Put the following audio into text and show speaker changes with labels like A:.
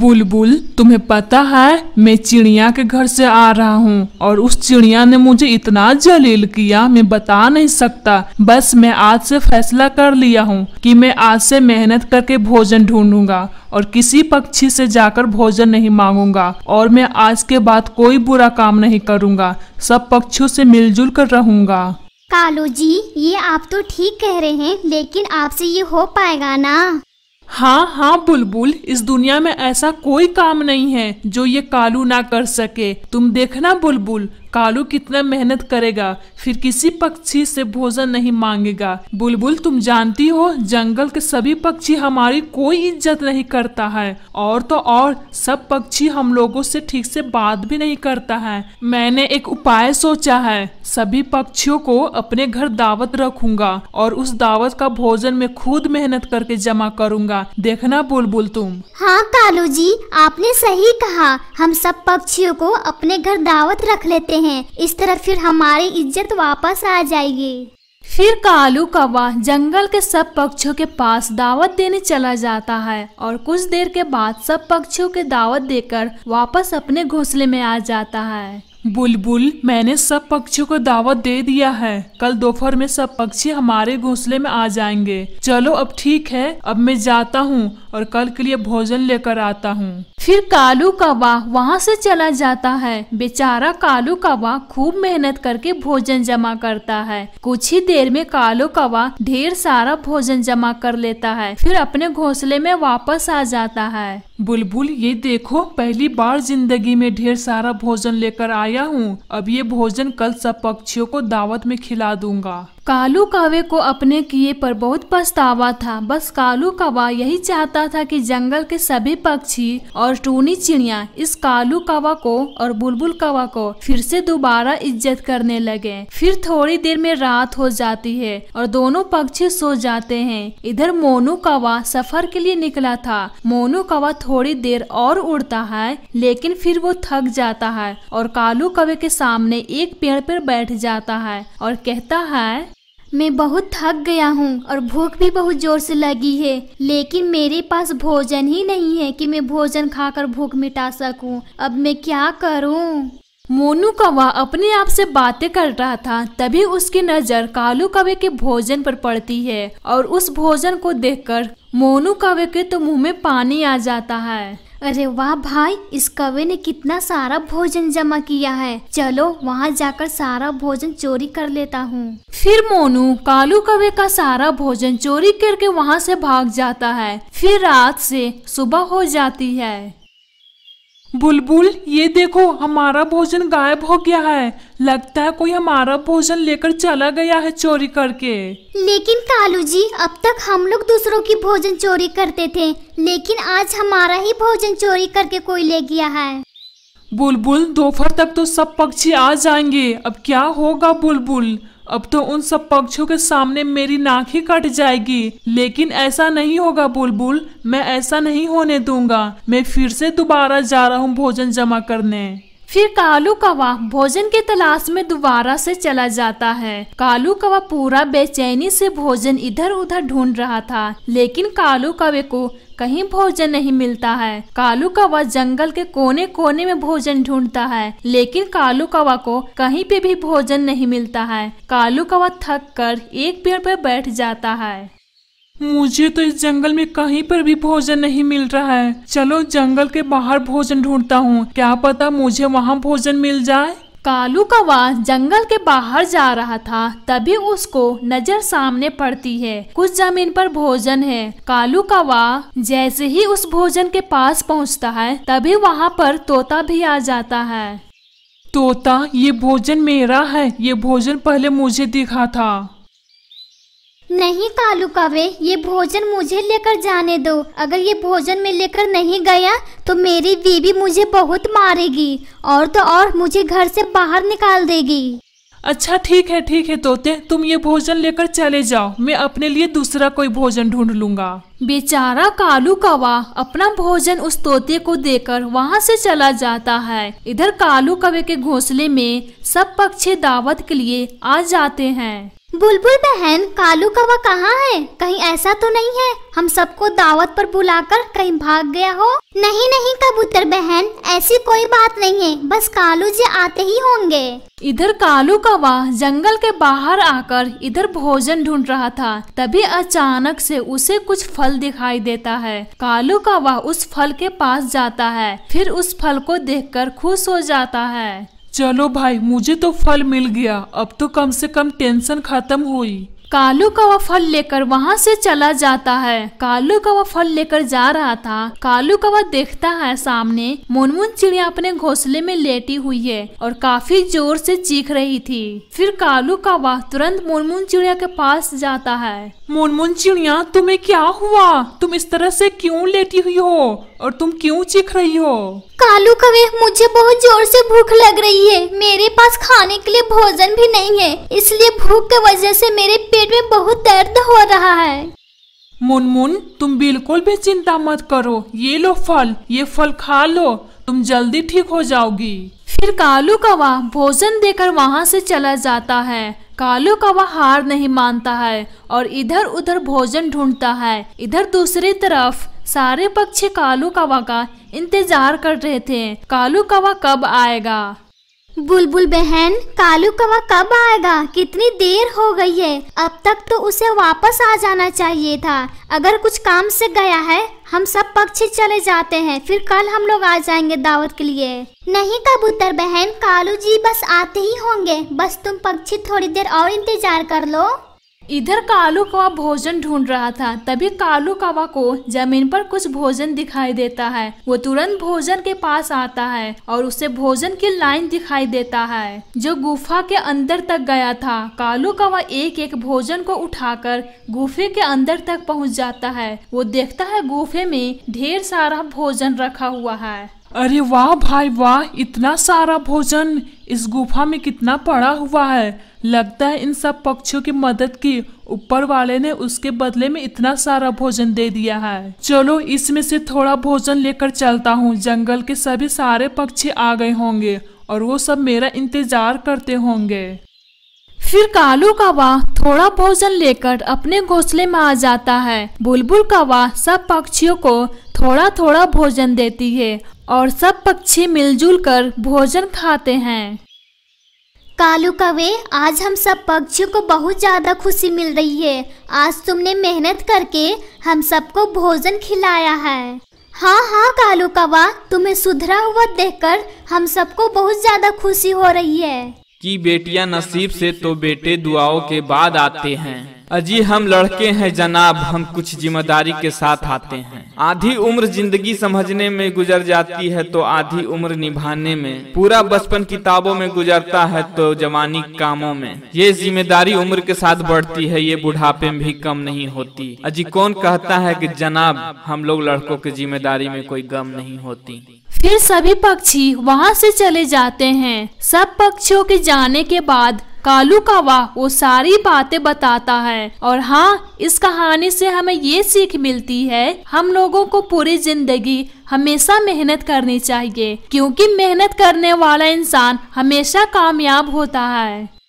A: बुलबुल बुल, तुम्हें पता है मैं चिड़िया के घर से आ रहा हूँ और उस चिड़िया ने मुझे इतना जलील किया मैं बता नहीं सकता बस मैं आज से फैसला कर लिया हूँ कि मैं आज से मेहनत करके भोजन ढूंढूंगा और किसी पक्षी से जाकर भोजन नहीं मांगूंगा और मैं आज के बाद कोई बुरा काम नहीं करूँगा सब पक्षियों से मिलजुल कर रहूंगा
B: कालू जी ये आप तो ठीक कह रहे हैं लेकिन आपसे ये हो पाएगा ना हाँ हाँ बुलबुल इस दुनिया
A: में ऐसा कोई काम नहीं है जो ये कालू ना कर सके तुम देखना बुलबुल कालू कितना मेहनत करेगा फिर किसी पक्षी से भोजन नहीं मांगेगा बुलबुल तुम जानती हो जंगल के सभी पक्षी हमारी कोई इज्जत नहीं करता है और तो और सब पक्षी हम लोगों से ठीक से बात भी नहीं करता है मैंने एक उपाय सोचा है सभी पक्षियों को अपने घर दावत रखूंगा और उस दावत का भोजन में खुद मेहनत करके जमा करूंगा देखना बुलबुल तुम
B: हाँ कालू जी आपने सही कहा हम सब पक्षियों को अपने घर दावत रख लेते हैं इस तरह फिर हमारी इज्जत वापस आ जाएगी फिर कालू कौवा
C: जंगल के सब पक्षियों के पास दावत देने चला जाता है और कुछ देर के बाद सब पक्षियों के दावत देकर वापस अपने घोंसले में आ जाता है
A: बुलबुल बुल, मैंने सब पक्षियों को दावत दे दिया है कल दोपहर में सब पक्षी हमारे घोंसले में आ जाएंगे चलो अब ठीक है अब मैं जाता हूँ और कल के लिए भोजन लेकर आता हूँ
C: फिर कालू कौवा वहाँ से चला जाता है बेचारा कालू कौवा खूब मेहनत करके भोजन जमा करता है कुछ ही देर में कालू कौवा ढेर सारा भोजन जमा कर लेता है फिर अपने घोंसले में वापस आ जाता है
A: बुलबुल ये देखो पहली बार जिंदगी में ढेर सारा भोजन लेकर आया हूँ अब ये भोजन कल सब पक्षियों को दावत में खिला दूंगा
C: कालू कावे को अपने किए पर बहुत पछतावा था बस कालू कावा यही चाहता था कि जंगल के सभी पक्षी और टूनी चिड़िया इस कालू कावा को और बुलबुल कावा को फिर से दोबारा इज्जत करने लगे फिर थोड़ी देर में रात हो जाती है और दोनों पक्षी सो जाते हैं इधर मोनू कवा सफर के लिए निकला था मोनू कावा थोड़ी देर और उड़ता है लेकिन फिर वो थक जाता है और कालू कवे के
B: सामने एक पेड़ पर बैठ जाता है और कहता है मैं बहुत थक गया हूँ और भूख भी बहुत जोर से लगी है लेकिन मेरे पास भोजन ही नहीं है कि मैं भोजन खाकर भूख मिटा सकूं। अब मैं क्या करूं? मोनू कौवा
C: अपने आप से बातें कर रहा था तभी उसकी नजर कालू कवे के भोजन पर पड़ती है और उस भोजन को देखकर मोनू कवे के तो मुंह में पानी आ जाता
B: है अरे वाह भाई इस कवे ने कितना सारा भोजन जमा किया है चलो वहाँ जाकर सारा भोजन चोरी कर लेता हूँ फिर मोनू कालू कवे का
C: सारा भोजन चोरी करके वहाँ से भाग जाता है फिर रात से सुबह हो जाती है
A: बुलबुल ये देखो हमारा भोजन गायब हो गया है लगता है कोई हमारा भोजन लेकर चला गया है चोरी करके
B: लेकिन कालू जी अब तक हम लोग दूसरों की भोजन चोरी करते थे लेकिन आज हमारा ही भोजन चोरी करके कोई ले गया है बुलबुल दोपहर तक तो सब पक्षी आ
A: जाएंगे अब क्या होगा बुलबुल अब तो उन सब पक्षों के सामने मेरी नाक ही कट जाएगी लेकिन ऐसा नहीं होगा बुलबुल मैं ऐसा नहीं होने दूंगा मैं फिर से दोबारा जा रहा हूँ भोजन जमा करने फिर कालू कवा भोजन
C: के तलाश में दोबारा से चला जाता है कालू कवा पूरा बेचैनी से भोजन इधर उधर ढूंढ रहा था लेकिन कालू कवे को कहीं भोजन नहीं मिलता है कालू कौवा जंगल के कोने कोने में भोजन ढूंढता है लेकिन कालू कौवा को कहीं पे भी भोजन नहीं मिलता है कालू कौवा थक कर एक पेड़ पर बैठ जाता है
A: मुझे तो इस जंगल में कहीं पर भी भोजन नहीं मिल रहा है चलो जंगल के बाहर भोजन ढूंढता हूँ क्या पता मुझे वहाँ भोजन मिल जाए कालू
C: कौवा जंगल के बाहर जा रहा था तभी उसको नजर सामने पड़ती है कुछ जमीन पर भोजन है कालू कौवा जैसे ही उस भोजन के पास पहुंचता है तभी वहां पर तोता भी आ जाता है
A: तोता ये भोजन मेरा है ये भोजन पहले मुझे दिखा था
B: नहीं कालू कावे ये भोजन मुझे लेकर जाने दो अगर ये भोजन में लेकर नहीं गया तो मेरी बीवी मुझे बहुत मारेगी और तो और मुझे घर से बाहर निकाल देगी अच्छा ठीक है ठीक है तोते तुम ये भोजन लेकर चले जाओ मैं
A: अपने लिए दूसरा कोई भोजन ढूंढ लूंगा बेचारा कालू कवा अपना भोजन
C: उस तोते को देकर वहाँ से चला जाता है इधर कालू कवे के घोंसले में
B: सब पक्षी दावत के लिए आ जाते हैं बुलबुल बहन कालू कवा कहाँ है कहीं ऐसा तो नहीं है हम सबको दावत पर बुलाकर कहीं भाग गया हो नहीं नहीं कबूतर बहन ऐसी कोई बात नहीं है बस कालू जी आते ही होंगे इधर कालू कवा जंगल के बाहर आकर इधर भोजन ढूंढ रहा था
C: तभी अचानक से उसे कुछ फल दिखाई देता है कालू कवा उस फल के पास जाता है फिर उस फल को देखकर खुश हो जाता है
A: चलो भाई मुझे तो फल मिल गया अब तो कम से कम टेंशन खत्म हुई
C: कालू का वह फल लेकर वहाँ से चला जाता है कालू का वह फल लेकर जा रहा था कालू का वह देखता है सामने मुनमुन चिड़िया अपने घोंसले में लेटी हुई है और काफी जोर से चीख रही थी फिर कालू का वह तुरंत मुनमुन चिड़िया के पास जाता है
A: मुनमुन चिड़िया तुम्हें क्या हुआ तुम इस तरह से क्यों लेटी हुई हो और तुम
B: क्यों चीख रही हो कालू कवे मुझे बहुत जोर से भूख लग रही है मेरे पास खाने के लिए भोजन भी नहीं है इसलिए भूख की वजह से मेरे पेट में बहुत दर्द हो रहा है
A: मुनमुन तुम बिल्कुल भी चिंता मत करो ये लो फल ये फल खा लो तुम जल्दी ठीक हो जाओगी फिर कालू कवा भोजन
C: देकर वहाँ से चला जाता है कालू वह हार नहीं मानता है और इधर उधर भोजन ढूंढता है इधर दूसरी तरफ सारे पक्षी कालू कावा
B: का इंतजार कर रहे थे कालू कावा कब आएगा बुलबुल बहन कालू कवा कब आएगा कितनी देर हो गई है अब तक तो उसे वापस आ जाना चाहिए था अगर कुछ काम से गया है हम सब पक्षी चले जाते हैं फिर कल हम लोग आ जाएंगे दावत के लिए नहीं कबूतर बहन कालू जी बस आते ही होंगे बस तुम पक्षी थोड़ी देर और इंतजार कर लो इधर कालू कौवा
C: भोजन ढूंढ रहा था तभी कालू कौवा को जमीन पर कुछ भोजन दिखाई देता है वो तुरंत भोजन के पास आता है और उसे भोजन की लाइन दिखाई देता है जो गुफा के अंदर तक गया था कालू कौवा एक एक भोजन को उठाकर गुफे के अंदर तक पहुंच जाता है वो देखता है गुफे में ढेर सारा भोजन रखा हुआ है
A: अरे वाह भाई वाह इतना सारा भोजन इस गुफा में कितना पड़ा हुआ है लगता है इन सब पक्षियों की मदद की ऊपर वाले ने उसके बदले में इतना सारा भोजन दे दिया है चलो इसमें से थोड़ा भोजन लेकर चलता हूँ जंगल के सभी सारे पक्षी आ गए होंगे और वो सब मेरा इंतजार करते होंगे
C: फिर कालू कौवा थोड़ा भोजन लेकर अपने घोंसले में आ जाता है बुलबुल कौवा सब पक्षियों को थोड़ा थोड़ा भोजन
B: देती है और सब पक्षी मिलजुल कर भोजन खाते हैं कालू कवे आज हम सब पक्षियों को बहुत ज़्यादा खुशी मिल रही है आज तुमने मेहनत करके हम सबको भोजन खिलाया है हाँ हाँ कालू कवा तुम्हें सुधरा हुआ देखकर हम सबको बहुत ज़्यादा खुशी हो रही है
A: कि बेटियाँ नसीब से तो बेटे दुआओं के बाद आते हैं अजी हम लड़के हैं जनाब हम कुछ जिम्मेदारी के साथ आते हैं आधी उम्र जिंदगी समझने में गुजर जाती है तो आधी उम्र निभाने में पूरा बचपन किताबों में गुजरता है तो जवानी कामों में ये जिम्मेदारी उम्र के साथ बढ़ती है ये बुढ़ापे में भी कम नहीं होती अजी कौन कहता है कि जनाब हम लोग लड़कों की जिम्मेदारी में कोई गम नहीं होती
C: फिर सभी पक्षी वहाँ से चले जाते हैं सब पक्षियों के जाने के बाद कालू का वाह वो सारी बातें बताता है और हाँ इस कहानी से हमें ये सीख मिलती है हम लोगों को पूरी जिंदगी हमेशा मेहनत करनी चाहिए क्योंकि मेहनत करने वाला इंसान हमेशा कामयाब होता है